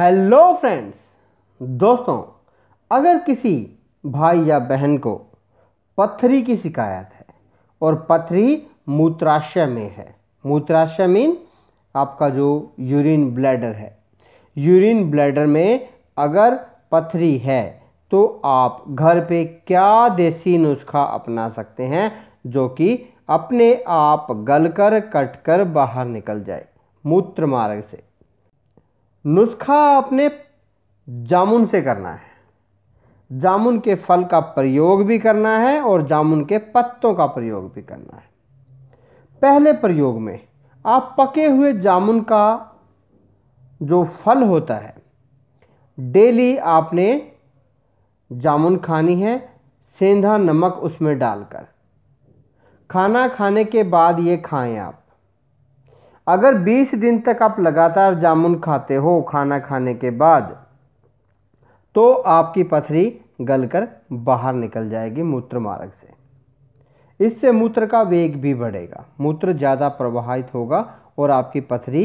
hello friends दोस्तों अगर किसी भाई या बहन को पत्थरी की शिकायत है और पथरी मूत्राशय में है मूत्राशय मीन आपका जो यूरिन ब्लैडर है यूरिन ब्लैडर में अगर पत्थरी है तो आप घर पे क्या देसी नुस्खा अपना सकते हैं जो कि अपने आप गलकर कटकर बाहर निकल जाए मूत्र मार्ग से नुस्खा आपने जामुन से करना है जामुन के फल का प्रयोग भी करना है और जामुन के पत्तों का प्रयोग भी करना है पहले प्रयोग में आप पके हुए जामुन का जो फल होता है डेली आपने जामुन खानी है सेंधा नमक उसमें डालकर खाना खाने के बाद ये खाएं आप अगर 20 दिन तक आप लगातार जामुन खाते हो खाना खाने के बाद तो आपकी पथरी गलकर बाहर निकल जाएगी मूत्र मार्ग से इससे मूत्र का वेग भी बढ़ेगा मूत्र ज़्यादा प्रवाहित होगा और आपकी पथरी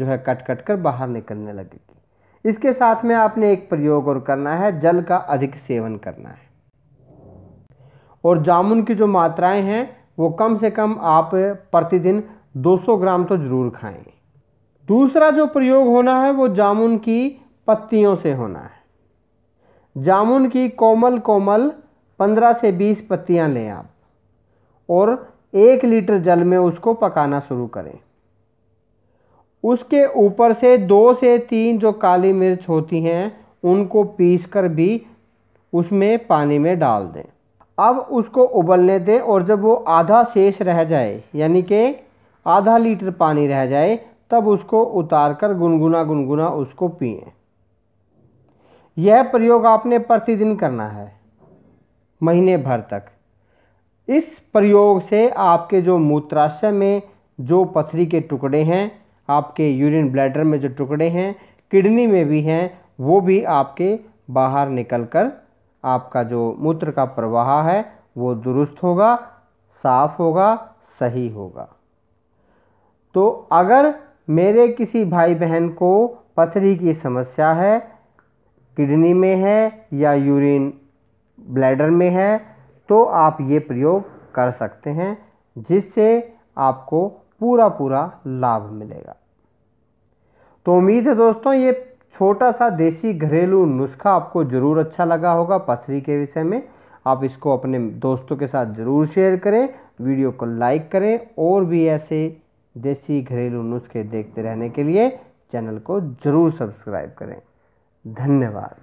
जो है कट कट कर बाहर निकलने लगेगी इसके साथ में आपने एक प्रयोग और करना है जल का अधिक सेवन करना है और जामुन की जो मात्राएं हैं वो कम से कम आप प्रतिदिन 200 ग्राम तो ज़रूर खाएं दूसरा जो प्रयोग होना है वो जामुन की पत्तियों से होना है जामुन की कोमल कोमल 15 से 20 पत्तियां लें आप और एक लीटर जल में उसको पकाना शुरू करें उसके ऊपर से दो से तीन जो काली मिर्च होती हैं उनको पीस कर भी उसमें पानी में डाल दें अब उसको उबलने दें और जब वो आधा शेष रह जाए यानी कि आधा लीटर पानी रह जाए तब उसको उतार कर गुनगुना गुनगुना उसको पिए यह प्रयोग आपने प्रतिदिन करना है महीने भर तक इस प्रयोग से आपके जो मूत्राशय में जो पथरी के टुकड़े हैं आपके यूरिन ब्लैडर में जो टुकड़े हैं किडनी में भी हैं वो भी आपके बाहर निकलकर आपका जो मूत्र का प्रवाह है वो दुरुस्त होगा साफ होगा सही होगा तो अगर मेरे किसी भाई बहन को पथरी की समस्या है किडनी में है या यूरिन ब्लैडर में है तो आप ये प्रयोग कर सकते हैं जिससे आपको पूरा पूरा लाभ मिलेगा तो उम्मीद है दोस्तों ये छोटा सा देसी घरेलू नुस्खा आपको ज़रूर अच्छा लगा होगा पथरी के विषय में आप इसको अपने दोस्तों के साथ ज़रूर शेयर करें वीडियो को लाइक करें और भी ऐसे देसी घरेलू नुस्खे देखते रहने के लिए चैनल को ज़रूर सब्सक्राइब करें धन्यवाद